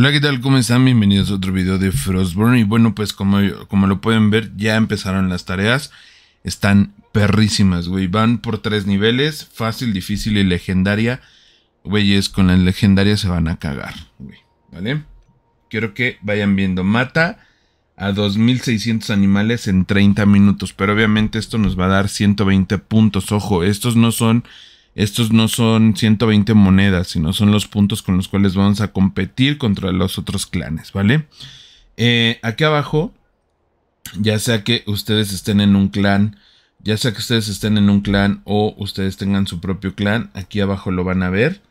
Hola, ¿qué tal? ¿Cómo están? Bienvenidos a otro video de Frostborn. Y bueno, pues como, como lo pueden ver, ya empezaron las tareas. Están perrísimas, güey. Van por tres niveles, fácil, difícil y legendaria. Güeyes, con la legendaria se van a cagar, güey. ¿Vale? Quiero que vayan viendo. Mata a 2.600 animales en 30 minutos. Pero obviamente esto nos va a dar 120 puntos. Ojo, estos no son estos no son 120 monedas, sino son los puntos con los cuales vamos a competir contra los otros clanes, ¿vale? Eh, aquí abajo, ya sea que ustedes estén en un clan, ya sea que ustedes estén en un clan o ustedes tengan su propio clan, aquí abajo lo van a ver.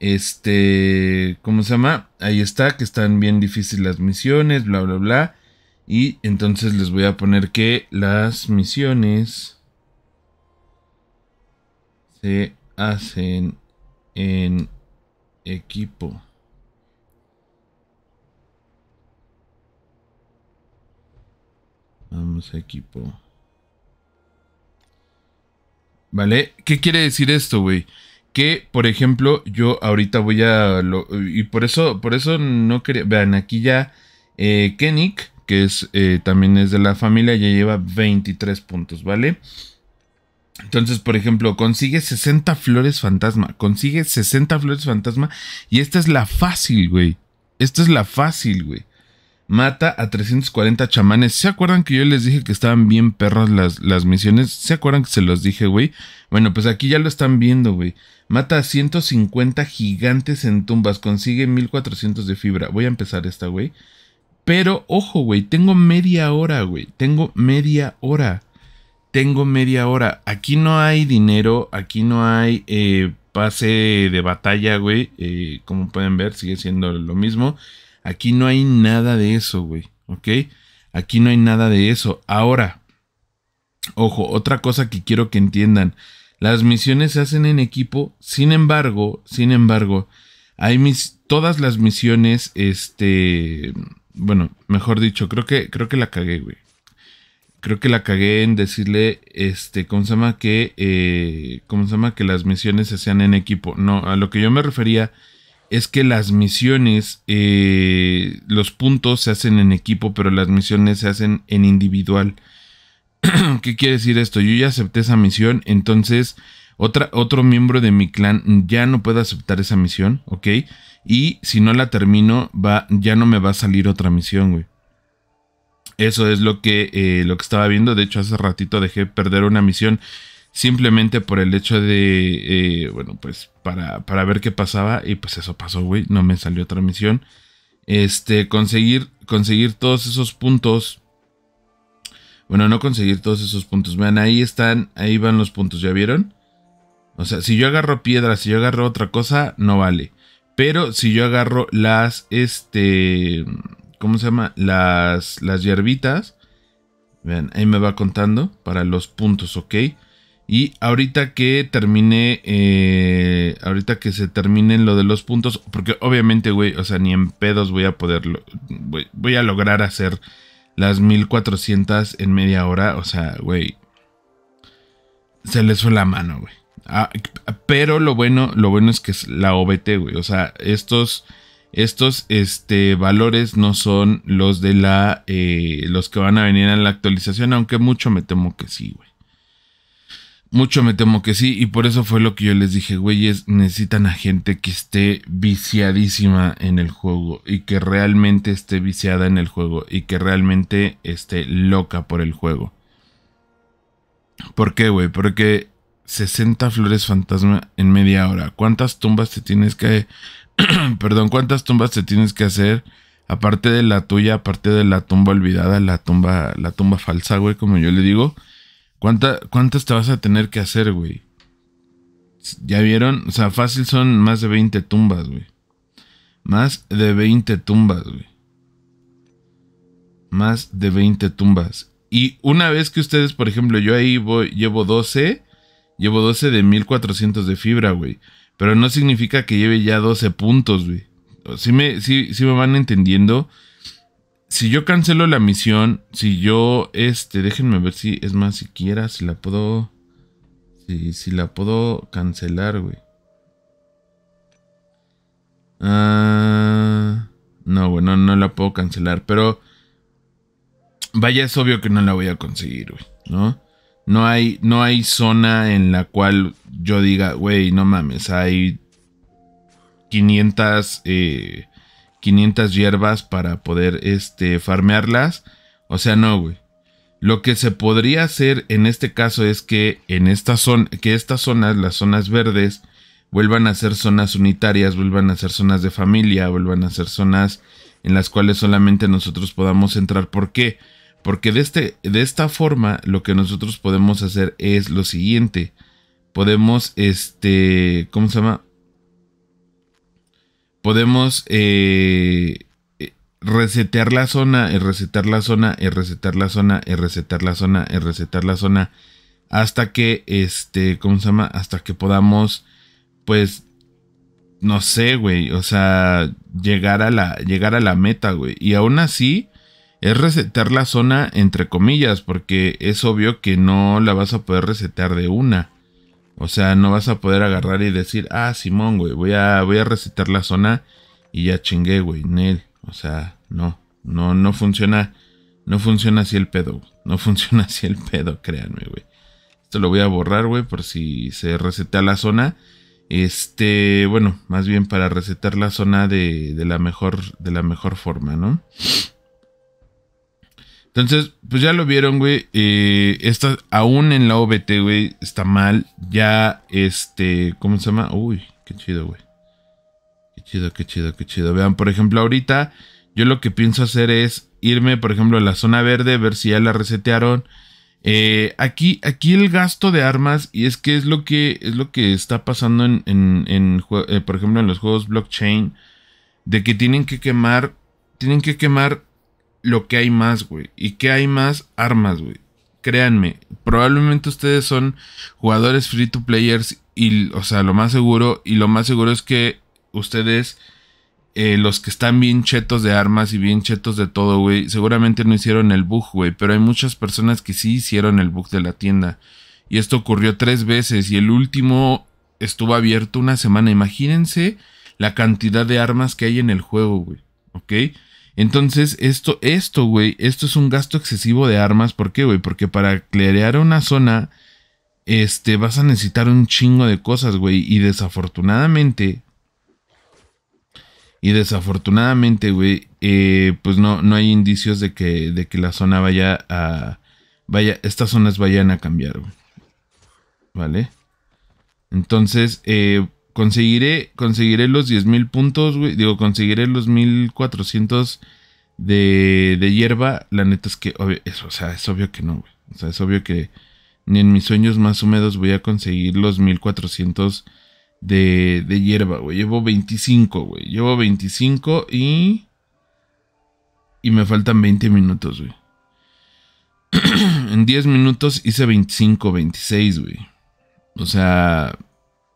Este, ¿cómo se llama? Ahí está, que están bien difíciles las misiones, bla, bla, bla. Y entonces les voy a poner que las misiones se hacen en equipo. Vamos a equipo. ¿Vale? ¿Qué quiere decir esto, güey? Que, por ejemplo, yo ahorita voy a... y por eso, por eso no quería... Vean, aquí ya eh, que es, eh, también es de la familia, ya lleva 23 puntos, ¿vale? Entonces, por ejemplo, consigue 60 flores fantasma. Consigue 60 flores fantasma. Y esta es la fácil, güey. Esta es la fácil, güey. Mata a 340 chamanes. ¿Se acuerdan que yo les dije que estaban bien perras las, las misiones? ¿Se acuerdan que se los dije, güey? Bueno, pues aquí ya lo están viendo, güey. Mata a 150 gigantes en tumbas. Consigue 1400 de fibra. Voy a empezar esta, güey. Pero, ojo, güey. Tengo media hora, güey. Tengo media hora tengo media hora. Aquí no hay dinero, aquí no hay eh, pase de batalla, güey. Eh, como pueden ver, sigue siendo lo mismo. Aquí no hay nada de eso, güey. ¿Ok? Aquí no hay nada de eso. Ahora, ojo, otra cosa que quiero que entiendan. Las misiones se hacen en equipo. Sin embargo, sin embargo, hay mis, todas las misiones, este, bueno, mejor dicho, creo que, creo que la cagué, güey creo que la cagué en decirle, este, ¿cómo se llama? Que, eh, llama? Que las misiones se hacen en equipo. No, a lo que yo me refería es que las misiones, eh, los puntos se hacen en equipo, pero las misiones se hacen en individual. ¿Qué quiere decir esto? Yo ya acepté esa misión, entonces otra, otro miembro de mi clan ya no puede aceptar esa misión, ¿ok? Y si no la termino, va, ya no me va a salir otra misión, güey. Eso es lo que, eh, lo que estaba viendo. De hecho, hace ratito dejé perder una misión simplemente por el hecho de, eh, bueno, pues para, para, ver qué pasaba. Y pues eso pasó, güey. No me salió otra misión. Este, conseguir, conseguir todos esos puntos. Bueno, no conseguir todos esos puntos. Vean, ahí están, ahí van los puntos, ¿ya vieron? O sea, si yo agarro piedras si yo agarro otra cosa, no vale. Pero si yo agarro las, este, ¿cómo se llama? Las, las hierbitas. Vean, ahí me va contando para los puntos, ¿ok? Y ahorita que termine, eh, ahorita que se termine lo de los puntos, porque obviamente, güey, o sea, ni en pedos voy a poder, voy, a lograr hacer las 1400 en media hora, o sea, güey, se les fue la mano, güey. Ah, pero lo bueno, lo bueno es que es la OBT, güey, o sea, estos estos este, valores no son los de la. Eh, los que van a venir en la actualización, aunque mucho me temo que sí, güey. Mucho me temo que sí, y por eso fue lo que yo les dije, güeyes, necesitan a gente que esté viciadísima en el juego y que realmente esté viciada en el juego y que realmente esté loca por el juego. ¿Por qué, güey? Porque 60 flores fantasma en media hora. ¿Cuántas tumbas te tienes que perdón, cuántas tumbas te tienes que hacer aparte de la tuya, aparte de la tumba olvidada, la tumba, la tumba falsa, güey, como yo le digo, ¿cuánta, ¿cuántas te vas a tener que hacer, güey? ¿Ya vieron? O sea, fácil son más de 20 tumbas, güey. Más de 20 tumbas, güey. Más de 20 tumbas. Y una vez que ustedes, por ejemplo, yo ahí voy, llevo 12, llevo 12 de 1400 de fibra, güey. Pero no significa que lleve ya 12 puntos, güey. Si me, si, si me van entendiendo. Si yo cancelo la misión, si yo, este, déjenme ver si, es más, siquiera, si la puedo, si, la puedo cancelar, güey. Ah, no, bueno, no la puedo cancelar, pero vaya, es obvio que no la voy a conseguir, güey, ¿no? No hay, no hay zona en la cual yo diga, güey, no mames, hay 500, 500 eh, hierbas para poder este, farmearlas. O sea, no, güey. Lo que se podría hacer en este caso es que en esta zona, que estas zonas, las zonas verdes, vuelvan a ser zonas unitarias, vuelvan a ser zonas de familia, vuelvan a ser zonas en las cuales solamente nosotros podamos entrar. ¿Por qué? Porque de, este, de esta forma lo que nosotros podemos hacer es lo siguiente. Podemos, este, ¿cómo se llama? Podemos eh, eh, resetear la zona, eh, resetear la zona, resetear la zona, resetear la zona, resetear la zona. Hasta que, este, ¿cómo se llama? Hasta que podamos, pues, no sé, güey. O sea, llegar a la, llegar a la meta, güey. Y aún así es recetar la zona entre comillas, porque es obvio que no la vas a poder resetear de una. O sea, no vas a poder agarrar y decir, ah, Simón, güey, voy a, voy a la zona y ya chingué, güey, O sea, no, no, no funciona, no funciona así el pedo, no funciona así el pedo, créanme, güey. Esto lo voy a borrar, güey, por si se receta la zona. Este, bueno, más bien para recetar la zona de, la mejor, de la mejor forma, ¿no? Entonces, pues ya lo vieron, güey. Eh, esta, aún en la OBT, güey, está mal. Ya, este, ¿cómo se llama? Uy, qué chido, güey. Qué chido, qué chido, qué chido. Vean, por ejemplo, ahorita yo lo que pienso hacer es irme, por ejemplo, a la zona verde, ver si ya la resetearon. Eh, aquí, aquí el gasto de armas, y es que es lo que, es lo que está pasando en, en, en eh, por ejemplo, en los juegos blockchain, de que tienen que quemar, tienen que quemar lo que hay más, güey. ¿Y que hay más? Armas, güey. Créanme, probablemente ustedes son jugadores free to players y, o sea, lo más seguro, y lo más seguro es que ustedes, eh, los que están bien chetos de armas y bien chetos de todo, güey, seguramente no hicieron el bug, güey, pero hay muchas personas que sí hicieron el bug de la tienda. Y esto ocurrió tres veces y el último estuvo abierto una semana. Imagínense la cantidad de armas que hay en el juego, güey, ¿ok? Entonces, esto, esto, güey, esto es un gasto excesivo de armas. ¿Por qué, güey? Porque para clarear una zona, este, vas a necesitar un chingo de cosas, güey. Y desafortunadamente, y desafortunadamente, güey, eh, pues no, no hay indicios de que, de que la zona vaya a. Vaya, estas zonas vayan a cambiar, güey. ¿Vale? Entonces, eh, Conseguiré, conseguiré los 10.000 puntos, güey. Digo, conseguiré los 1.400 de, de hierba. La neta es que, obvio, o sea, es obvio que no, güey. O sea, es obvio que ni en mis sueños más húmedos voy a conseguir los 1.400 de, de hierba, güey. Llevo 25, güey. Llevo 25 y... Y me faltan 20 minutos, güey. en 10 minutos hice 25, 26, güey. O sea...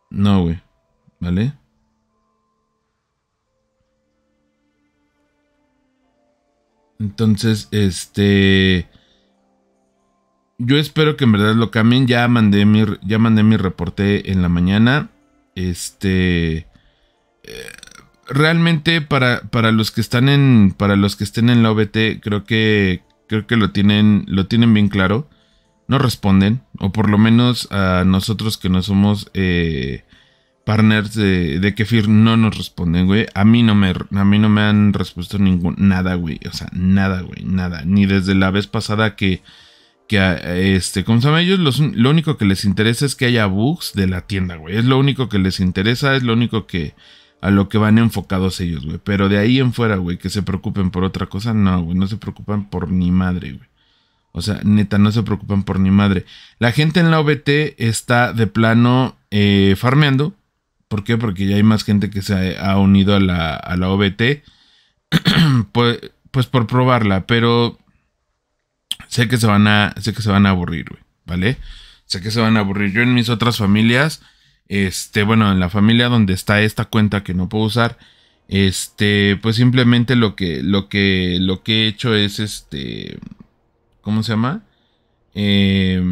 No, güey. ¿Vale? Entonces, este... Yo espero que en verdad lo cambien. Ya mandé mi, ya mandé mi reporte en la mañana. Este... Eh, realmente para, para los que están en... Para los que estén en la OBT, creo que... Creo que lo tienen, lo tienen bien claro. No responden. O por lo menos a nosotros que no somos... Eh, partners de, de Kefir no nos responden, güey. A mí no me, a mí no me han respuesto ningún, nada, güey. O sea, nada, güey, nada. Ni desde la vez pasada que, que este, como saben ellos, lo único que les interesa es que haya bugs de la tienda, güey. Es lo único que les interesa, es lo único que a lo que van enfocados ellos, güey. Pero de ahí en fuera, güey, que se preocupen por otra cosa, no, güey. No se preocupan por ni madre, güey. O sea, neta, no se preocupan por ni madre. La gente en la OBT está de plano eh, farmeando ¿Por qué? Porque ya hay más gente que se ha, unido a la, OBT. Pues, pues, por probarla, pero sé que se van a, sé que se van a aburrir, güey, ¿vale? Sé que se van a aburrir. Yo en mis otras familias, este, bueno, en la familia donde está esta cuenta que no puedo usar, este, pues simplemente lo que, lo que, lo que he hecho es, este, ¿cómo se llama? Eh,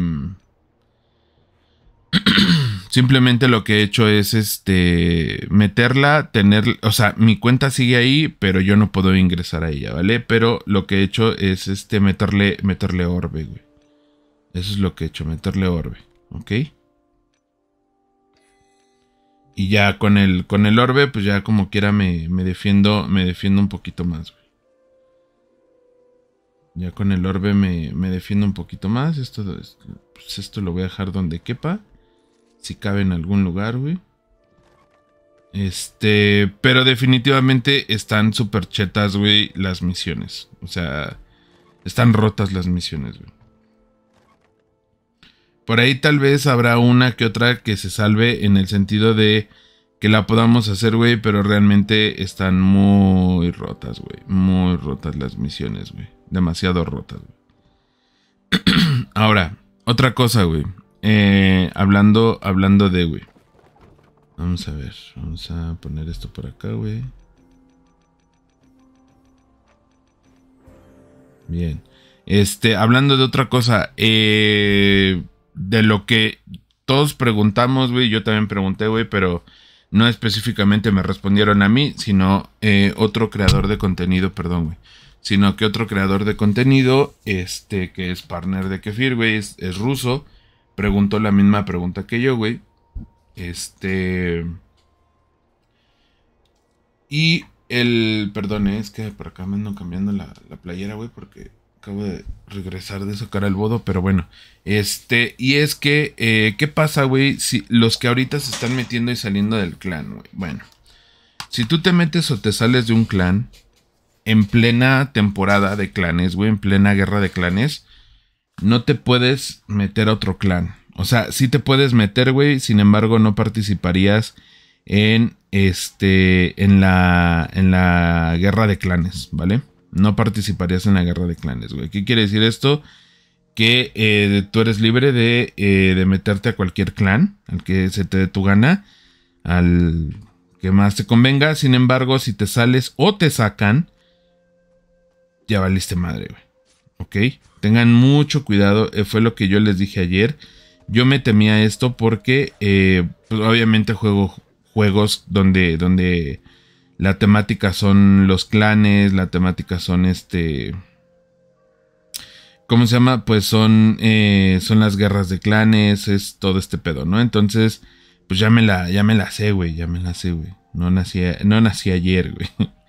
Simplemente lo que he hecho es este meterla, tener, o sea, mi cuenta sigue ahí, pero yo no puedo ingresar a ella, ¿vale? Pero lo que he hecho es este meterle meterle orbe, güey. Eso es lo que he hecho, meterle orbe, ¿ok? Y ya con el con el orbe, pues ya como quiera me, defiendo, me defiendo un poquito más, güey. Ya con el orbe me, me defiendo un poquito más. Esto, esto pues lo voy a dejar donde quepa. Si cabe en algún lugar, güey. Este, pero definitivamente están súper chetas, güey, las misiones. O sea, están rotas las misiones, güey. Por ahí tal vez habrá una que otra que se salve en el sentido de que la podamos hacer, güey, pero realmente están muy rotas, güey. Muy rotas las misiones, güey. Demasiado rotas, güey. Ahora, otra cosa, güey. Eh, hablando, hablando de, Vamos a ver, vamos a poner esto por acá, güey. Bien. Este, hablando de otra cosa, eh, de lo que todos preguntamos, güey, yo también pregunté, güey, pero no específicamente me respondieron a mí, sino eh, otro creador de contenido, perdón, güey. Sino que otro creador de contenido, este, que es partner de Kefir, güey, es ruso preguntó la misma pregunta que yo, güey. Este. Y el. Perdón, es que por acá me ando cambiando la, la playera, güey, porque acabo de regresar de sacar al bodo, pero bueno. Este, y es que, eh, ¿qué pasa, güey? Si los que ahorita se están metiendo y saliendo del clan, güey. Bueno, si tú te metes o te sales de un clan en plena temporada de clanes, güey, en plena guerra de clanes, no te puedes meter a otro clan. O sea, sí te puedes meter, güey, sin embargo no participarías en este en la en la guerra de clanes, ¿vale? No participarías en la guerra de clanes, güey. ¿Qué quiere decir esto? Que eh, tú eres libre de, eh, de meterte a cualquier clan, al que se te dé tu gana, al que más te convenga. Sin embargo, si te sales o te sacan, ya valiste madre, güey. ¿ok? Tengan mucho cuidado, eh, fue lo que yo les dije ayer. Yo me temía esto porque eh, pues, obviamente juego juegos donde, donde la temática son los clanes, la temática son este... ¿Cómo se llama? Pues son, eh, son las guerras de clanes, es todo este pedo, ¿no? Entonces, pues ya me la, ya me la sé, güey, ya me la sé, güey. No nacía no nací ayer, güey.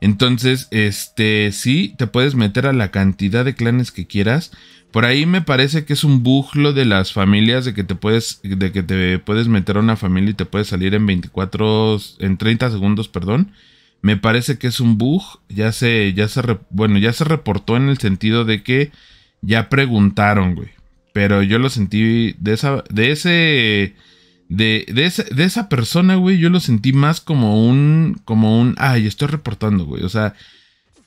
Entonces, este, sí, te puedes meter a la cantidad de clanes que quieras. Por ahí me parece que es un lo de las familias de que te puedes de que te puedes meter a una familia y te puedes salir en 24 en 30 segundos, perdón. Me parece que es un bug, ya se ya se bueno, ya se reportó en el sentido de que ya preguntaron, güey. Pero yo lo sentí de esa de ese de, de, esa, persona, güey, yo lo sentí más como un, como un, ay, estoy reportando, güey. O sea,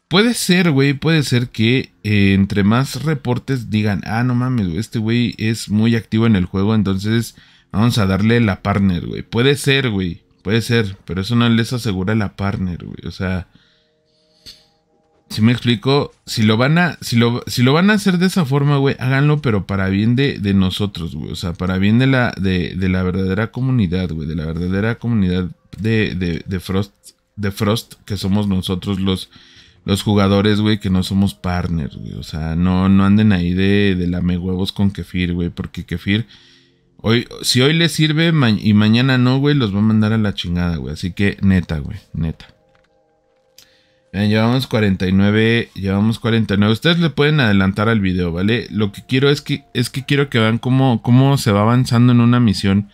puede ser, güey, puede ser que eh, entre más reportes digan, ah, no mames, güey, este güey es muy activo en el juego, entonces vamos a darle la partner, güey. Puede ser, güey, puede ser, pero eso no les asegura la partner, güey. O sea, si me explico, si lo van a, si lo, si lo van a hacer de esa forma, güey, háganlo, pero para bien de, nosotros, güey. O sea, para bien de la, de, de la verdadera comunidad, güey. De la verdadera comunidad de, Frost. De Frost, que somos nosotros los, los jugadores, güey, que no somos partners, güey. O sea, no, no anden ahí de, de lame huevos con Kefir, güey. Porque Kefir. Hoy, si hoy les sirve y mañana no, güey, los va a mandar a la chingada, güey. Así que neta, güey, neta llevamos 49, llevamos 49. Ustedes le pueden adelantar al video, ¿vale? Lo que quiero es que, es que quiero que vean cómo, cómo se va avanzando en una misión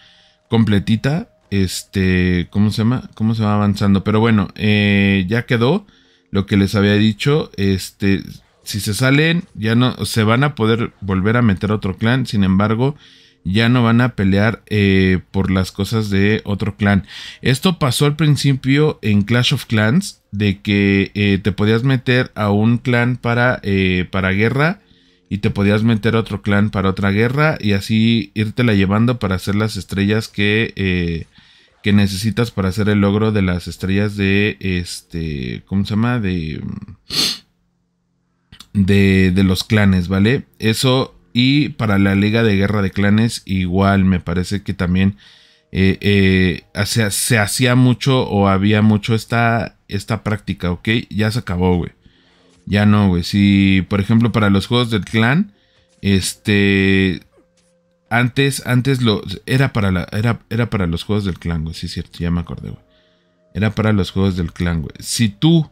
completita. Este, ¿cómo se llama? ¿Cómo se va avanzando? Pero bueno, eh, ya quedó lo que les había dicho. Este, si se salen, ya no, se van a poder volver a meter a otro clan. Sin embargo, ya no van a pelear eh, por las cosas de otro clan. Esto pasó al principio en Clash of Clans de que eh, te podías meter a un clan para, eh, para guerra y te podías meter a otro clan para otra guerra y así irte la llevando para hacer las estrellas que, eh, que necesitas para hacer el logro de las estrellas de este, ¿cómo se llama? De, mm, de, de los clanes, ¿vale? Eso y para la liga de guerra de clanes igual me parece que también se, se hacía mucho o había mucho esta esta práctica, ¿ok? Ya se acabó, güey. Ya no, güey. Si, por ejemplo, para los juegos del clan, este... Antes, antes lo... Era para, la, era, era para los juegos del clan, güey. Sí, es cierto, ya me acordé, güey. Era para los juegos del clan, güey. Si tú...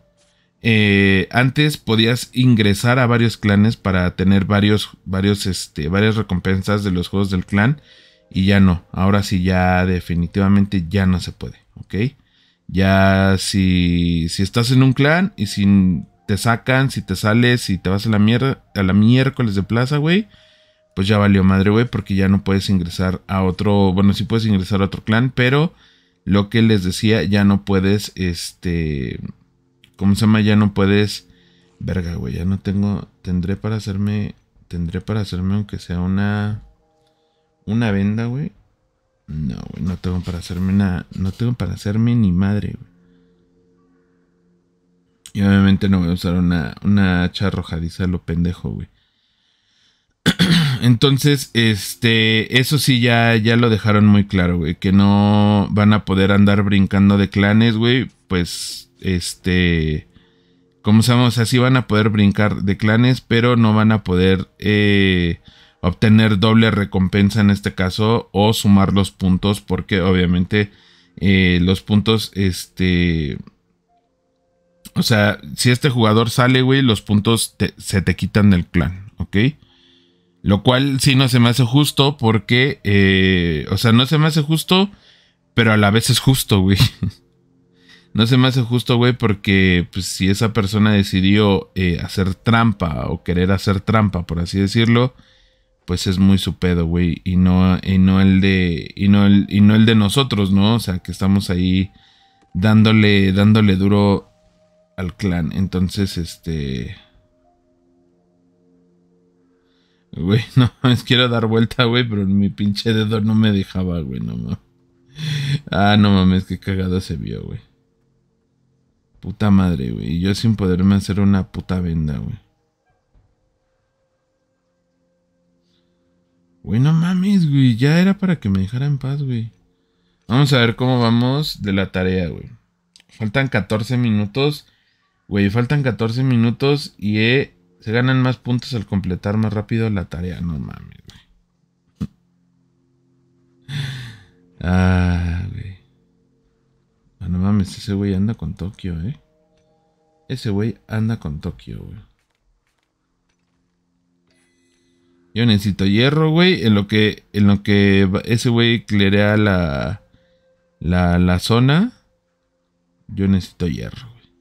Eh, antes podías ingresar a varios clanes para tener varios, varios, este, varias recompensas de los juegos del clan. Y ya no. Ahora sí, ya definitivamente ya no se puede. ¿Ok? Ya si, si estás en un clan y si te sacan, si te sales y te vas a la mierda, a la miércoles de plaza, güey, pues ya valió madre, güey, porque ya no puedes ingresar a otro, bueno, sí puedes ingresar a otro clan, pero lo que les decía, ya no puedes, este, ¿cómo se llama? Ya no puedes, verga, güey, ya no tengo, tendré para hacerme, tendré para hacerme aunque sea una, una venda, güey. No, güey, no tengo para hacerme nada. No tengo para hacerme ni madre, güey. Y obviamente no voy a usar una, una hacha arrojadiza lo pendejo, güey. Entonces, este, eso sí ya, ya lo dejaron muy claro, güey, que no van a poder andar brincando de clanes, güey, pues, este, como sabemos, así van a poder brincar de clanes, pero no van a poder, eh, obtener doble recompensa en este caso o sumar los puntos porque obviamente eh, los puntos este o sea si este jugador sale güey los puntos se te quitan del clan ok lo cual si no se me hace justo porque eh, o sea no se me hace justo pero a la vez es justo güey no se me hace justo, güey, porque pues, si esa persona decidió eh, hacer trampa o querer hacer trampa, por así decirlo, pues es muy su pedo, güey, y no y no el de y no el y no el de nosotros, ¿no? O sea, que estamos ahí dándole dándole duro al clan. Entonces, este Güey, no, es quiero dar vuelta, güey, pero mi pinche dedo no me dejaba, güey, no mames. Ah, no mames, qué cagada se vio, güey. Puta madre, güey. Y yo sin poderme hacer una puta venda, güey. Güey, no mames, güey. Ya era para que me dejara en paz, güey. Vamos a ver cómo vamos de la tarea, güey. Faltan 14 minutos. Güey, faltan 14 minutos y eh, se ganan más puntos al completar más rápido la tarea. No mames, güey. Ah, güey. Ah, no mames, ese güey anda con Tokio, eh. Ese güey anda con Tokio, güey. Yo necesito hierro, güey. En lo que, en lo que ese güey clerea la, la, zona. Yo necesito hierro, güey.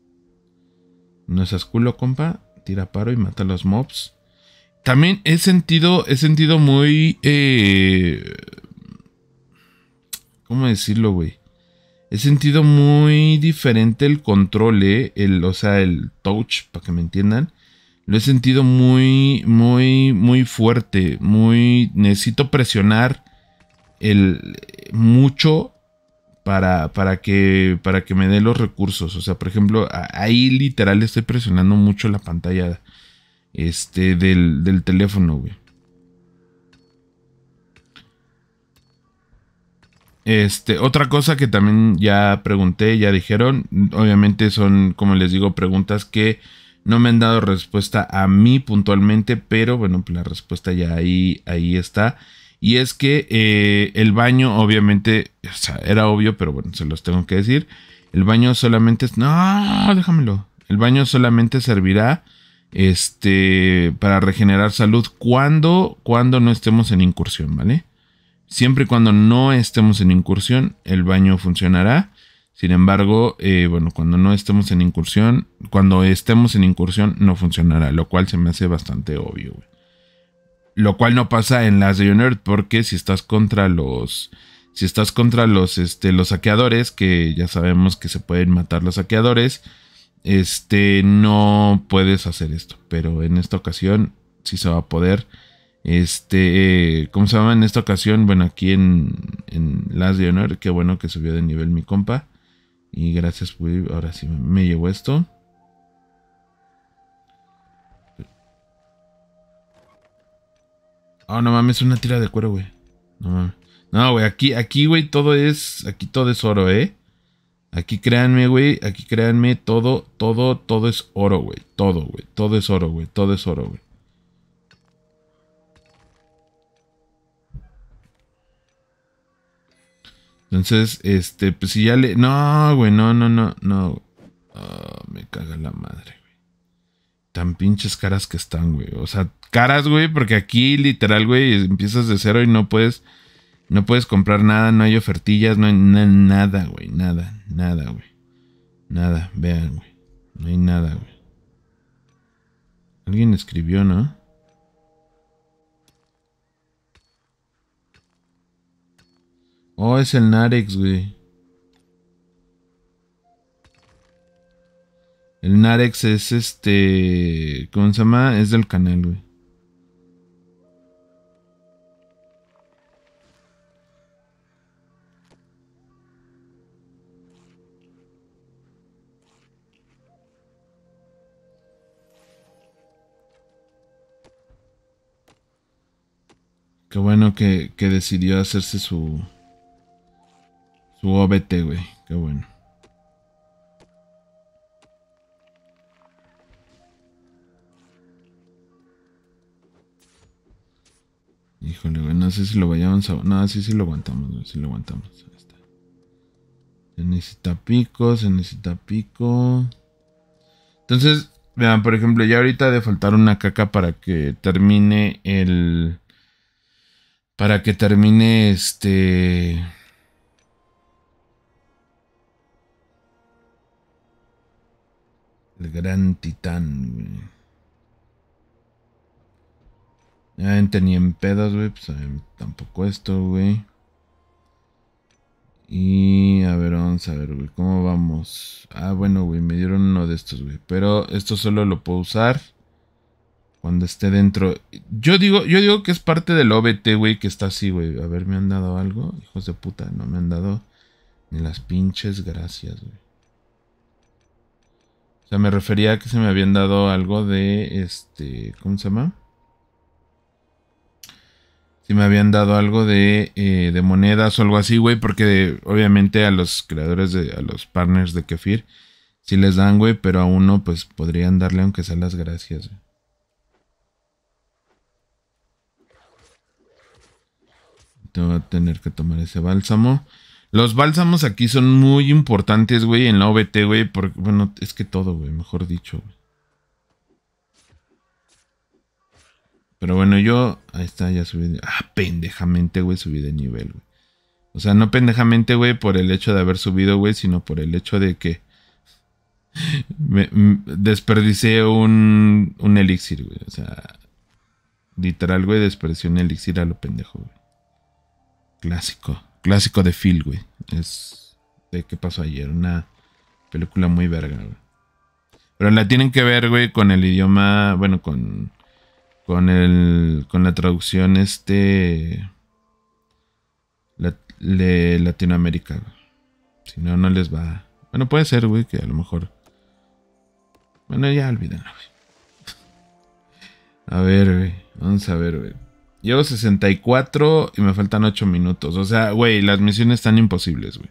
No seas culo, compa. Tira paro y mata a los mobs. También he sentido, he sentido muy... Eh, ¿Cómo decirlo, güey? He sentido muy diferente el control, eh, el, o sea, el touch, para que me entiendan. Lo he sentido muy, muy, muy fuerte. Muy. Necesito presionar el mucho para, para, que, para que me dé los recursos. O sea, por ejemplo, ahí literal estoy presionando mucho la pantalla este, del, del teléfono, Este, otra cosa que también ya pregunté, ya dijeron, obviamente son, como les digo, preguntas que no me han dado respuesta a mí puntualmente, pero bueno, la respuesta ya ahí, está. Y es que eh, el baño, obviamente, era obvio, pero bueno, se los tengo que decir. El baño solamente es. No, déjamelo. El baño solamente servirá este, para regenerar salud cuando, cuando no estemos en incursión, ¿vale? Siempre y cuando no estemos en incursión, el baño funcionará. Sin embargo, eh, bueno, cuando no estemos en incursión, cuando estemos en incursión no funcionará, lo cual se me hace bastante obvio, Lo cual no pasa en las de porque si estás contra los si estás contra los, este, los saqueadores, que ya sabemos que se pueden matar los saqueadores, este, no puedes hacer esto. Pero en esta ocasión sí se va a poder. Este, ¿cómo se llama? En esta ocasión, bueno, aquí en, en Last de Honor, qué bueno que subió de nivel mi compa. Y gracias, güey. Ahora sí me llevo esto. Oh, no mames, una tira de cuero, güey. No mames. No, güey, aquí, aquí, güey, todo es. Aquí todo es oro, eh. Aquí créanme, güey. Aquí créanme, todo, todo, todo es oro, güey. Todo, güey. Todo es oro, güey. Todo es oro, güey. Entonces, este, pues si ya le. No, güey, no, no, no, no. Oh, me caga la madre, güey. Tan pinches caras que están, güey. O sea, caras, güey, porque aquí literal, güey, empiezas de cero y no puedes. No puedes comprar nada, no hay ofertillas, no hay nada, güey. Nada, nada, güey. Nada, vean, güey. No hay nada, güey. Alguien escribió, ¿no? Oh, es el Narex, güey. El Narex es este. ¿Cómo se llama? Es del canal, güey. Qué bueno que, que decidió hacerse su, Tú vete, güey. Qué bueno. Híjole, güey, no sé si lo vayamos a... No, sí, sí lo aguantamos, güey, sí lo aguantamos. Ahí está. Se necesita pico, se necesita pico. Entonces, vean, por ejemplo, ya ahorita de faltar una caca para que termine el... Para que termine este... El gran titán, güey. Ya en pedos, güey. Pues, eh, tampoco esto, güey. Y a ver, vamos a ver, güey. ¿Cómo vamos? Ah, bueno, güey. Me dieron uno de estos, güey. Pero esto solo lo puedo usar cuando esté dentro. Yo digo, yo digo que es parte del OBT, güey, que está así, güey. A ver, ¿me han dado algo? Hijos de puta, no me han dado ni las pinches gracias, güey. O sea, me refería a que se me habían dado algo de este. ¿Cómo se llama? Si me habían dado algo de, eh, de monedas o algo así, güey. Porque obviamente a los creadores de. a los partners de Kefir. Sí les dan, güey. Pero a uno, pues podrían darle aunque sea las gracias, güey. Tengo tener que tomar ese bálsamo. Los bálsamos aquí son muy importantes, güey, en la OBT, güey, porque, bueno, es que todo, güey, mejor dicho, güey. Pero bueno, yo, ahí está, ya subí, de, ah, pendejamente, güey, subí de nivel, güey. O sea, no pendejamente, güey, por el hecho de haber subido, güey, sino por el hecho de que me, desperdicé un, un elixir, güey. O sea, literal, güey, Desperdicié un elixir a lo pendejo, güey. Clásico clásico de Phil, güey. Es de qué pasó ayer. Una película muy verga, güey. Pero la tienen que ver, güey, con el idioma. Bueno, con. Con el. Con la traducción, este. de Latinoamérica, Si no, no les va. Bueno, puede ser, güey, que a lo mejor. Bueno, ya olvídenlo, güey. A ver, güey. Vamos a ver, güey. Llevo 64 y me faltan 8 minutos. O sea, güey, las misiones están imposibles, güey.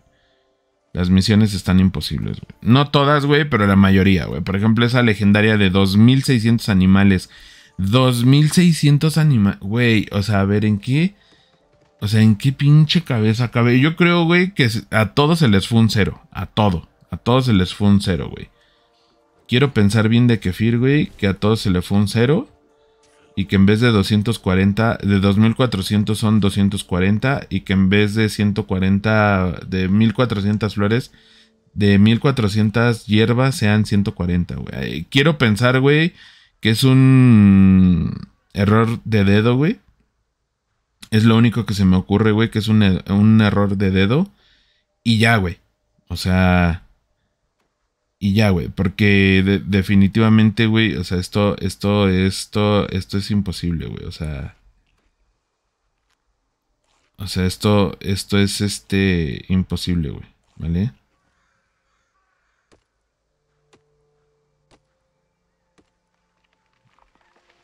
Las misiones están imposibles, güey. No todas, güey, pero la mayoría, güey. Por ejemplo, esa legendaria de 2600 animales. 2600 animales. Güey, o sea, a ver, ¿en qué? O sea, ¿en qué pinche cabeza cabe? Yo creo, güey, que a todos se les fue un cero. A todo. A todos se les fue un cero, güey. Quiero pensar bien de Kefir, güey, que a todos se les fue un cero y que en vez de 240, de 2400 son 240 y que en vez de 140, de 1400 flores, de 1400 hierbas sean 140, güey. Quiero pensar, güey, que es un error de dedo, güey. Es lo único que se me ocurre, güey, que es un, un error de dedo. Y ya, güey. O sea, y ya, güey, porque definitivamente, güey, o sea, esto, esto, esto, esto es imposible, güey, o sea. O sea, esto, esto es este imposible, güey, ¿vale?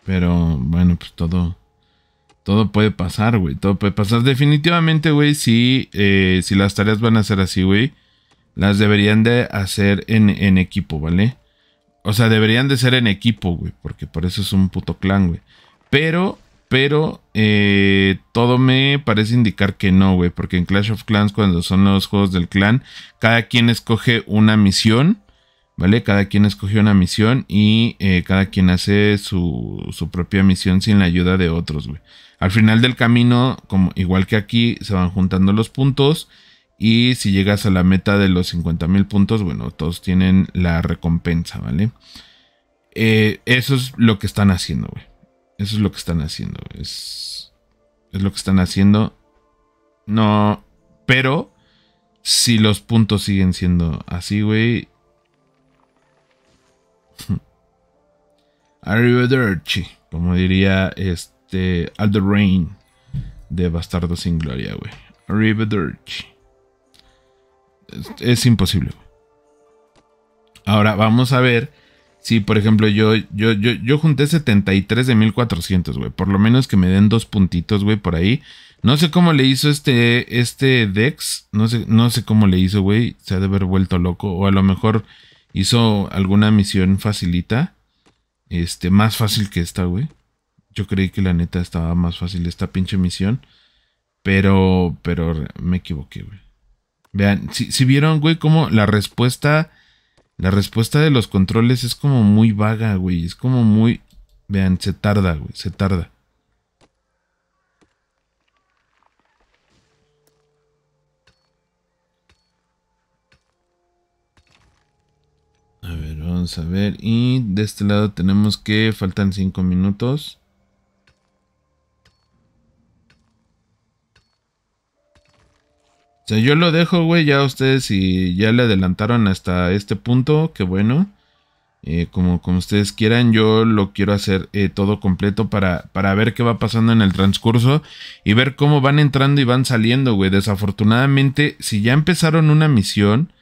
Pero bueno, pues todo. Todo puede pasar, güey. Todo puede pasar. Definitivamente, güey, si, eh, si las tareas van a ser así, güey las deberían de hacer en, equipo, ¿vale? O sea, deberían de ser en equipo, güey, porque por eso es un puto clan, güey. Pero, pero, eh, todo me parece indicar que no, güey, porque en Clash of Clans, cuando son los juegos del clan, cada quien escoge una misión, ¿vale? Cada quien escoge una misión y eh, cada quien hace su, propia misión sin la ayuda de otros, güey. Al final del camino, como, igual que aquí, se van juntando los puntos. Y si llegas a la meta de los 50.000 mil puntos, bueno, todos tienen la recompensa, ¿vale? Eh, eso es lo que están haciendo, güey. Eso es lo que están haciendo. Es, es lo que están haciendo. No, pero si los puntos siguen siendo así, güey. Arrivederci, como diría este Alderain de Bastardo sin Gloria, güey. Arrivederci es, imposible. Ahora vamos a ver si, por ejemplo, yo, yo, junté 73 de 1400, güey. Por lo menos que me den dos puntitos, güey, por ahí. No sé cómo le hizo este, este Dex. No sé, no sé cómo le hizo, güey. Se ha de haber vuelto loco. O a lo mejor hizo alguna misión facilita. Este, más fácil que esta, güey. Yo creí que la neta estaba más fácil esta pinche misión. Pero, pero me equivoqué, güey. Vean, si, vieron, güey, como la respuesta. La respuesta de los controles es como muy vaga, güey. Es como muy. Vean, se tarda, güey. Se tarda. A ver, vamos a ver. Y de este lado tenemos que faltan 5 minutos. yo lo dejo, güey, ya ustedes y ya le adelantaron hasta este punto, que bueno. Eh, como, como ustedes quieran, yo lo quiero hacer eh, todo completo para, para ver qué va pasando en el transcurso y ver cómo van entrando y van saliendo, güey. Desafortunadamente, si ya empezaron una misión,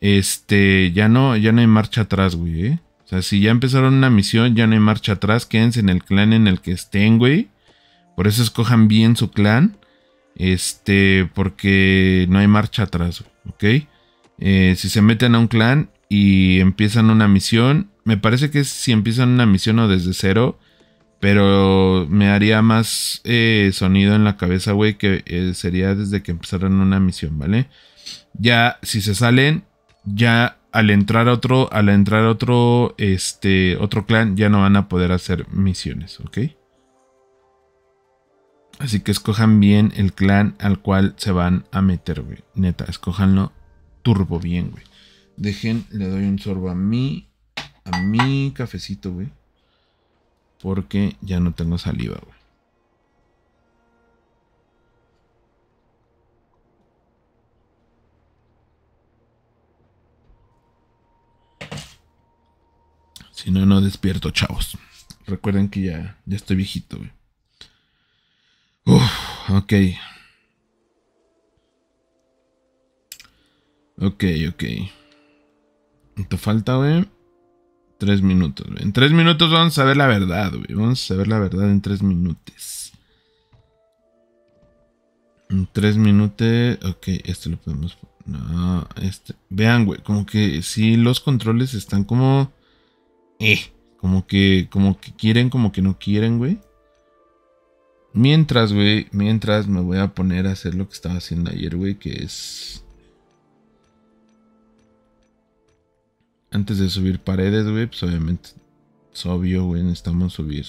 este, ya no, ya no hay marcha atrás, güey. ¿eh? O sea, si ya empezaron una misión, ya no hay marcha atrás, quédense en el clan en el que estén, güey. Por eso escojan bien su clan. Este, porque no hay marcha atrás, ¿ok? Eh, si se meten a un clan y empiezan una misión, me parece que si empiezan una misión o desde cero, pero me haría más eh, sonido en la cabeza, güey, que eh, sería desde que empezaron una misión, ¿vale? Ya, si se salen, ya al entrar otro, al entrar otro, este, otro clan, ya no van a poder hacer misiones, ¿ok? Así que escojan bien el clan al cual se van a meter, güey. Neta, escojanlo turbo bien, güey. Dejen, le doy un sorbo a mí, a mi cafecito, güey. Porque ya no tengo saliva, güey. Si no, no despierto, chavos. Recuerden que ya, ya estoy viejito, güey ok. Ok, ok. Te falta, güey. Tres minutos, güey. En tres minutos vamos a ver la verdad, güey. Vamos a ver la verdad en tres minutos. En tres minutos. Ok, este lo podemos. No, este. Vean, güey. Como que si los controles están como. Eh. Como que. Como que quieren, como que no quieren, güey. Mientras, güey, mientras me voy a poner a hacer lo que estaba haciendo ayer, güey, que es... Antes de subir paredes, güey, pues obviamente es obvio, güey, necesitamos subir.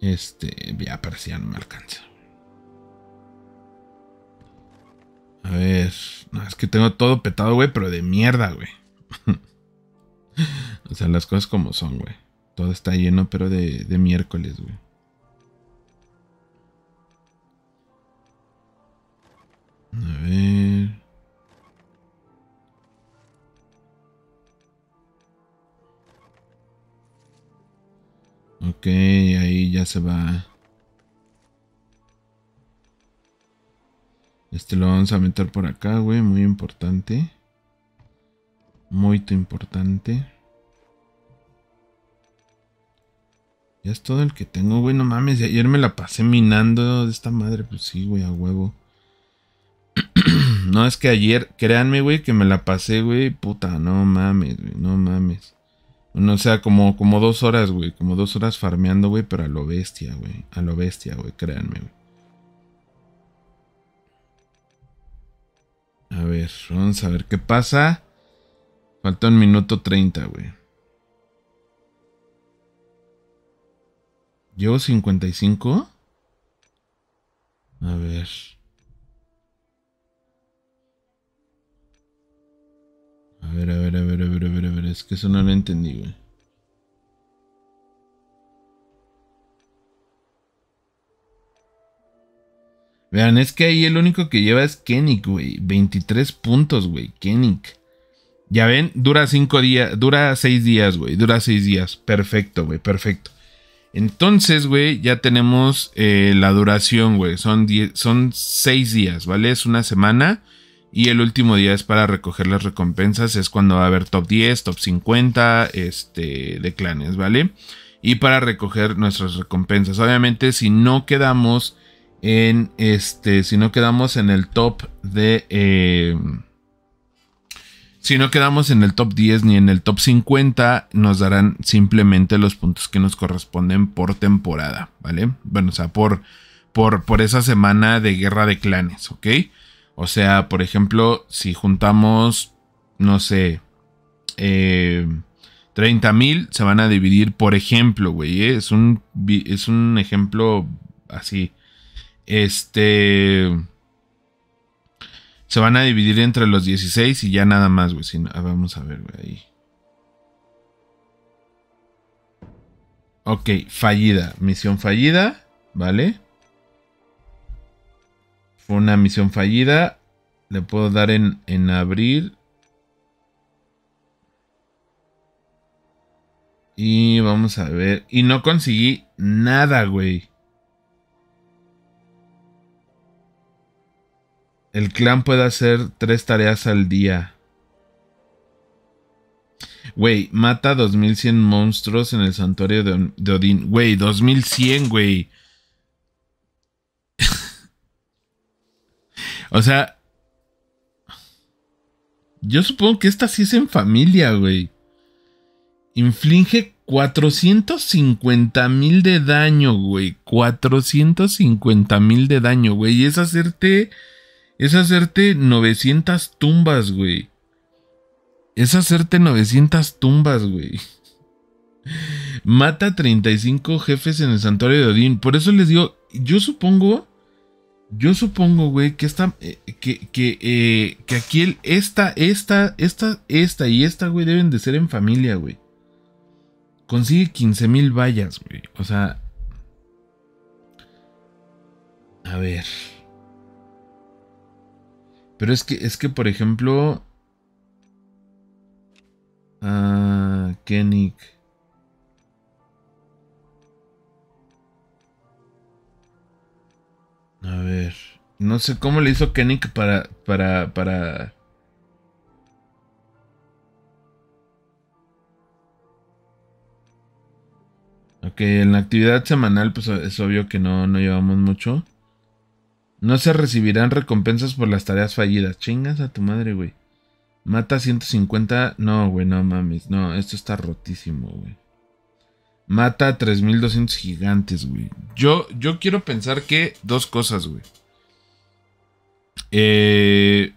Este, ya, parecía no me alcanza. A ver, no, es que tengo todo petado, güey, pero de mierda, güey. o sea, las cosas como son, güey. Todo está lleno, pero de, de miércoles, güey. A ver. Ok, ahí ya se va. Este lo vamos a meter por acá, güey. Muy importante. Muy importante. Ya es todo el que tengo, güey. No mames, ayer me la pasé minando de esta madre. Pues sí, güey, a huevo. no, es que ayer, créanme, güey, que me la pasé, güey. Puta, no mames, güey, no mames. No, o sea, como, como dos horas, güey. Como dos horas farmeando, güey, pero a lo bestia, güey. A lo bestia, güey, créanme, güey. A ver, vamos a ver qué pasa. Falta un minuto treinta, güey. ¿Llevo 55? A ver. ver, a ver, a ver, a ver, a ver, a ver. Es que eso no lo entendí, güey. Vean, es que ahí el único que lleva es Kenik, güey. 23 puntos, güey. Kenic. Ya ven, dura 5 días, dura 6 días, güey. Dura 6 días. Perfecto, güey, perfecto. Entonces, güey, ya tenemos eh, la duración, güey. Son 6 días, ¿vale? Es una semana. Y el último día es para recoger las recompensas, es cuando va a haber top 10, top 50 este, de clanes, ¿vale? Y para recoger nuestras recompensas. Obviamente si no quedamos en este, si no quedamos en el top de... Em, si no quedamos en el top 10 ni en el top 50, nos darán simplemente los puntos que nos corresponden por temporada, ¿vale? Bueno, o sea, por, por, por esa semana de guerra de clanes, ¿ok? O sea, por ejemplo, si juntamos, no sé, 30.000 eh, mil, se van a dividir, por ejemplo, güey. ¿eh? Es, un, es un ejemplo así. Este... Se van a dividir entre los 16 y ya nada más, güey. Ah, vamos a ver, güey. Ahí. Ok, fallida. Misión fallida, ¿vale? Fue una misión fallida. Le puedo dar en, en abrir. Y vamos a ver. Y no conseguí nada, güey. El clan puede hacer tres tareas al día. Güey, mata 2100 monstruos en el santuario de, de Odín. Güey, 2100, güey. O sea, yo supongo que esta sí es en familia, güey. Inflige 450 mil de daño, güey. 450 mil de daño, güey. Y es hacerte. Es hacerte 900 tumbas, güey. Es hacerte 900 tumbas, güey. Mata 35 jefes en el santuario de Odín. Por eso les digo, yo supongo yo supongo, güey, que esta, eh, eh, que, aquí el, esta, esta, esta, esta y esta, güey, deben de ser en familia, güey. Consigue 15 mil vallas, güey. O sea... A ver. Pero es que, es que, por ejemplo... Ah, Kenny. A ver. No sé cómo le hizo Kenick para. para. para. Ok, en la actividad semanal, pues es obvio que no, no llevamos mucho. No se recibirán recompensas por las tareas fallidas. Chingas a tu madre, güey. Mata 150. No, güey, no mames. No, esto está rotísimo, güey. Mata a 3200 gigantes, güey. Yo, yo quiero pensar que dos cosas, güey. Eh,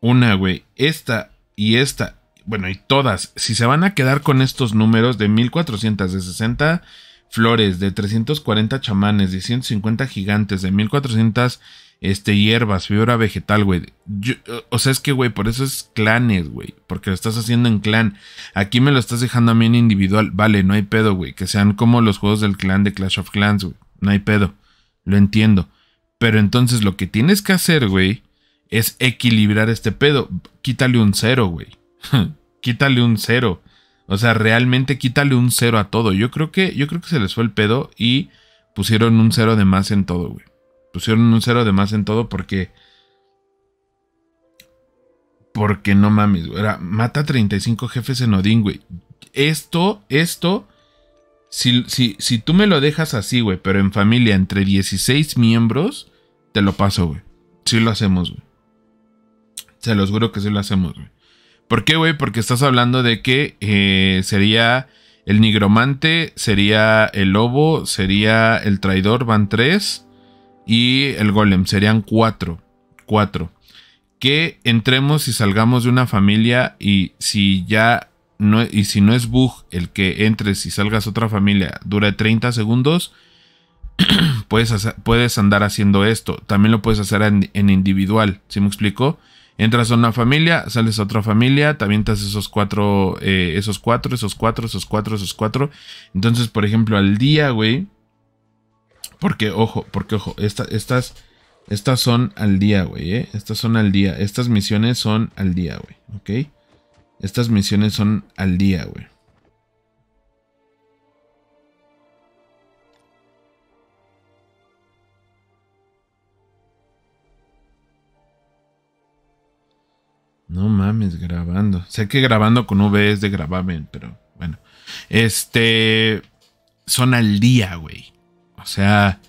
una, güey. Esta y esta. Bueno, y todas. Si se van a quedar con estos números de 1400, de 60 flores, de 340 chamanes, de 150 gigantes, de 1400 este, hierbas, fibra vegetal, güey. O sea, es que, güey, por eso es clanes, güey. Porque lo estás haciendo en clan. Aquí me lo estás dejando a mí en individual. Vale, no hay pedo, güey. Que sean como los juegos del clan de Clash of Clans, güey. No hay pedo. Lo entiendo. Pero entonces lo que tienes que hacer, güey, es equilibrar este pedo. Quítale un cero, güey. quítale un cero. O sea, realmente quítale un cero a todo. Yo creo que, yo creo que se les fue el pedo y pusieron un cero de más en todo, güey pusieron un cero de más en todo porque. Porque no mames, güey. mata 35 jefes en Odín, güey. Esto, esto. Si, si tú me lo dejas así, güey, pero en familia, entre 16 miembros, te lo paso, güey. Sí lo hacemos, güey. Se los juro que si lo hacemos, güey. ¿Por qué, güey? Porque estás hablando de que eh, sería el nigromante, sería el lobo, sería el traidor, van tres y el golem. Serían cuatro. Cuatro. Que entremos y salgamos de una familia y si ya no, y si no es bug el que entres y salgas otra familia dura 30 segundos, puedes, puedes andar haciendo esto. También lo puedes hacer en, individual, Si me explico? Entras a una familia, sales a otra familia, también estás esos cuatro, eh, esos cuatro, esos cuatro, esos cuatro, esos cuatro. Entonces, por ejemplo, al día, güey, porque, ojo, porque, ojo, estas, estas, estas son al día, güey, ¿eh? Estas son al día. Estas misiones son al día, güey, ¿ok? Estas misiones son al día, güey. No mames, grabando. Sé que grabando con V es de grabamen, pero bueno. Este. Son al día, güey. O sea,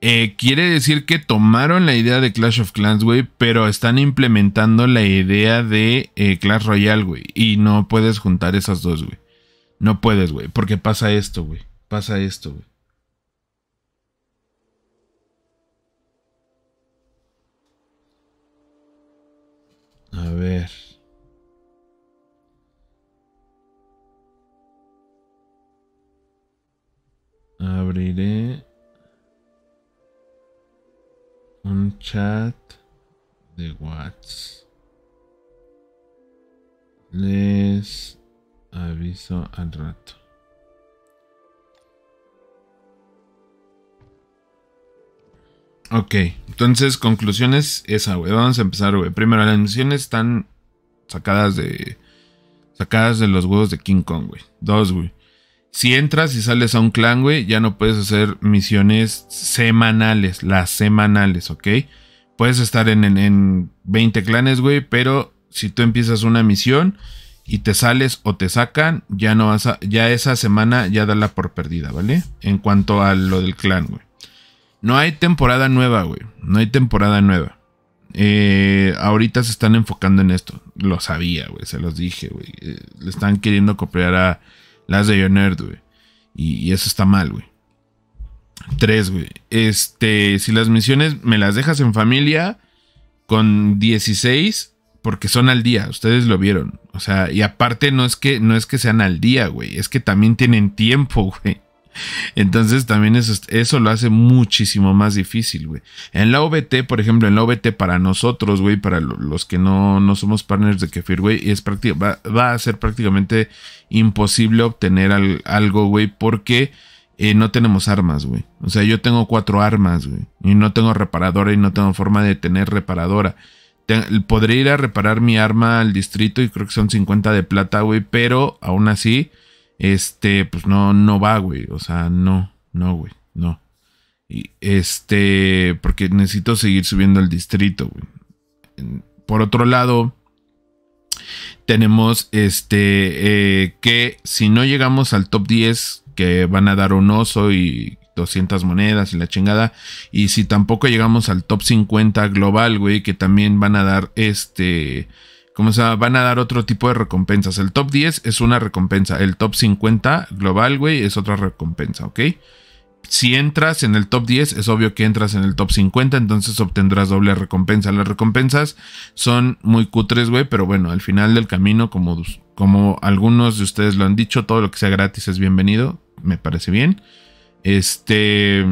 eh, quiere decir que tomaron la idea de Clash of Clans, güey, pero están implementando la idea de eh, Clash Royale, güey. Y no puedes juntar esas dos, güey. No puedes, güey, porque pasa esto, güey. Pasa esto, güey. A ver. Abriré un chat de WhatsApp. Les aviso al rato. Ok, entonces conclusiones esa, wey. Vamos a empezar, güey. Primero, las misiones están sacadas de... Sacadas de los huevos de King Kong, güey. Dos, güey. Si entras y sales a un clan, güey, ya no puedes hacer misiones semanales, las semanales, ¿ok? Puedes estar en, 20 clanes, güey, pero si tú empiezas una misión y te sales o te sacan, ya no vas ya esa semana ya dala por perdida, ¿vale? En cuanto a lo del clan, güey. No hay temporada nueva, güey. No hay temporada nueva. Eh, ahorita se están enfocando en esto. Lo sabía, güey. Se los dije, güey. Eh, le están queriendo copiar a las de Nerd, güey. Y, eso está mal, güey. Tres, güey. Este, si las misiones me las dejas en familia con 16, porque son al día, ustedes lo vieron. O sea, y aparte no es que, no es que sean al día, güey. Es que también tienen tiempo, güey. Entonces también eso, lo hace muchísimo más difícil, güey. En la OBT, por ejemplo, en la OBT para nosotros, güey, para los que no, somos partners de Kefir, güey, es va, va a ser prácticamente imposible obtener algo, güey, porque... Eh, no tenemos armas, güey. O sea, yo tengo cuatro armas, güey. Y no tengo reparadora y no tengo forma de tener reparadora. Podría podré ir a reparar mi arma al distrito y creo que son 50 de plata, güey. Pero aún así, este, pues no, no va, güey. O sea, no, no, güey, no. Y este, porque necesito seguir subiendo el distrito, güey. Por otro lado, tenemos este, eh, que si no llegamos al top 10, que van a dar un oso y 200 monedas y la chingada. Y si tampoco llegamos al top 50 global, güey, que también van a dar este como se van a dar otro tipo de recompensas. El top 10 es una recompensa. El top 50 global, güey, es otra recompensa, ¿ok? Si entras en el top 10, es obvio que entras en el top 50, entonces obtendrás doble recompensa. Las recompensas son muy cutres, güey, pero bueno, al final del camino, como, como algunos de ustedes lo han dicho, todo lo que sea gratis es bienvenido, me parece bien. Este...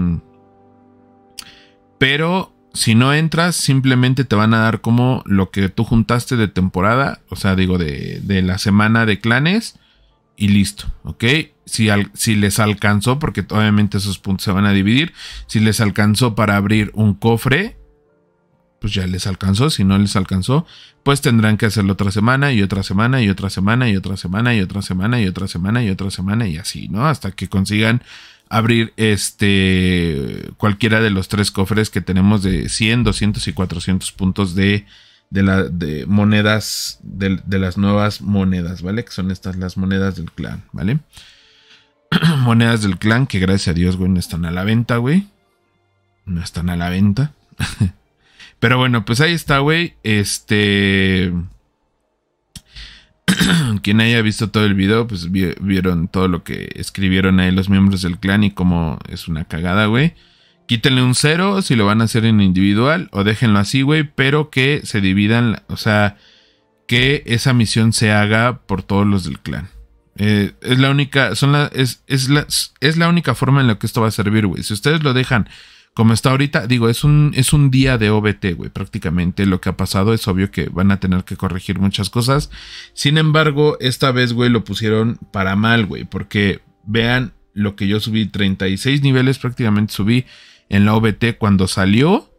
Pero si no entras, simplemente te van a dar como lo que tú juntaste de temporada, o sea, digo, de, la semana de clanes y listo, ¿ok? Si, si les alcanzó, porque obviamente esos puntos se van a dividir, si les alcanzó para abrir un cofre, pues ya les alcanzó, si no les alcanzó, pues tendrán que hacerlo otra semana y otra semana y otra semana y otra semana y otra semana y otra semana y otra semana y, otra semana, y así, ¿no? Hasta que consigan abrir este cualquiera de los tres cofres que tenemos de 100, 200 y 400 puntos de, de, la, de monedas, de, de, las nuevas monedas, ¿vale? Que son estas las monedas del clan, ¿vale? monedas del clan que gracias a Dios, güey, no están a la venta, güey. No están a la venta. Pero bueno, pues ahí está, güey. Este... quien haya visto todo el video, pues vieron todo lo que escribieron ahí los miembros del clan y como es una cagada, güey. Quítenle un cero si lo van a hacer en individual o déjenlo así, güey, pero que se dividan, o sea, que esa misión se haga por todos los del clan. Eh, es la única, son la, es, la, es la única forma en la que esto va a servir, güey. Si ustedes lo dejan como está ahorita, digo, es un, es un día de OBT, güey, prácticamente. Lo que ha pasado es obvio que van a tener que corregir muchas cosas. Sin embargo, esta vez, güey, lo pusieron para mal, güey, porque vean lo que yo subí, 36 niveles prácticamente subí en la OBT cuando salió.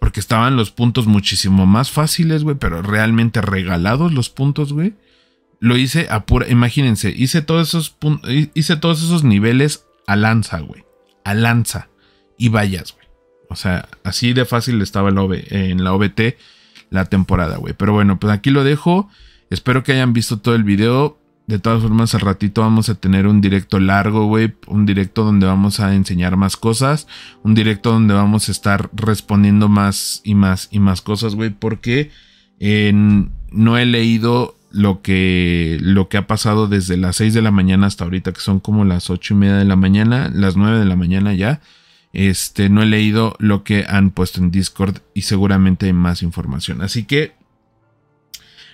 Porque estaban los puntos muchísimo más fáciles, güey, pero realmente regalados los puntos, güey. Lo hice a pura, imagínense, hice todos esos, hice todos esos niveles a lanza, güey. A lanza. Y vayas, güey. O sea, así de fácil estaba en la OBT la temporada, güey. Pero bueno, pues aquí lo dejo. Espero que hayan visto todo el video. De todas formas, al ratito vamos a tener un directo largo, güey. Un directo donde vamos a enseñar más cosas. Un directo donde vamos a estar respondiendo más y más y más cosas, güey. Porque no he leído lo que, lo que ha pasado desde las 6 de la mañana hasta ahorita, que son como las 8 y media de la mañana, las 9 de la mañana ya. Este, no he leído lo que han puesto en Discord y seguramente hay más información. Así que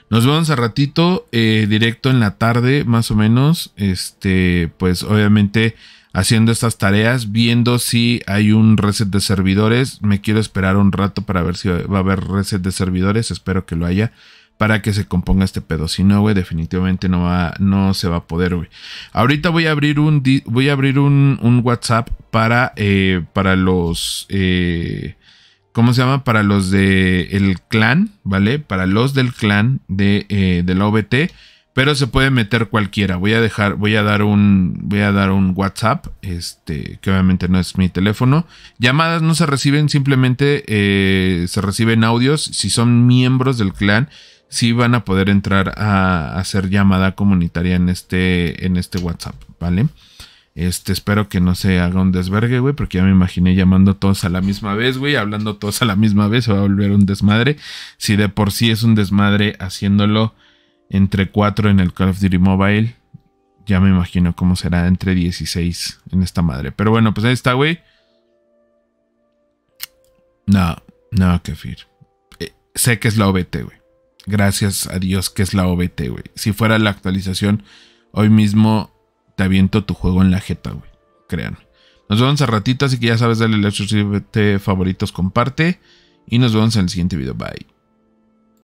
nos vemos a ratito, eh, directo en la tarde, más o menos. Este, pues obviamente haciendo estas tareas, viendo si hay un reset de servidores. Me quiero esperar un rato para ver si va a haber reset de servidores. Espero que lo haya para que se componga este pedo. Si no, güey, definitivamente no va, no se va a poder, güey. Ahorita voy a abrir un, voy a abrir un, WhatsApp para, eh, para los, eh, ¿cómo se llama? Para los del el clan, ¿vale? Para los del clan de, eh, de la OBT. Pero se puede meter cualquiera. Voy a dejar, voy a dar un, voy a dar un WhatsApp, este, que obviamente no es mi teléfono. Llamadas no se reciben, simplemente se reciben audios. Si son miembros del clan, si van a poder entrar a hacer llamada comunitaria en este, en este WhatsApp, ¿vale? Este, espero que no se haga un desvergue, güey, porque ya me imaginé llamando todos a la misma vez, güey, hablando todos a la misma vez, se va a volver un desmadre. Si de por sí es un desmadre haciéndolo entre 4 en el Call of Duty Mobile, ya me imagino cómo será entre 16 en esta madre. Pero bueno, pues ahí está, güey. No, no, Kefir. Eh, sé que es la OBT, güey. Gracias a Dios que es la OBT, güey. Si fuera la actualización, hoy mismo te aviento tu juego en la jeta, güey. Créanme. Nos vemos a ratito, así que ya sabes, dale like, suscríbete, favoritos, comparte. Y nos vemos en el siguiente video. Bye.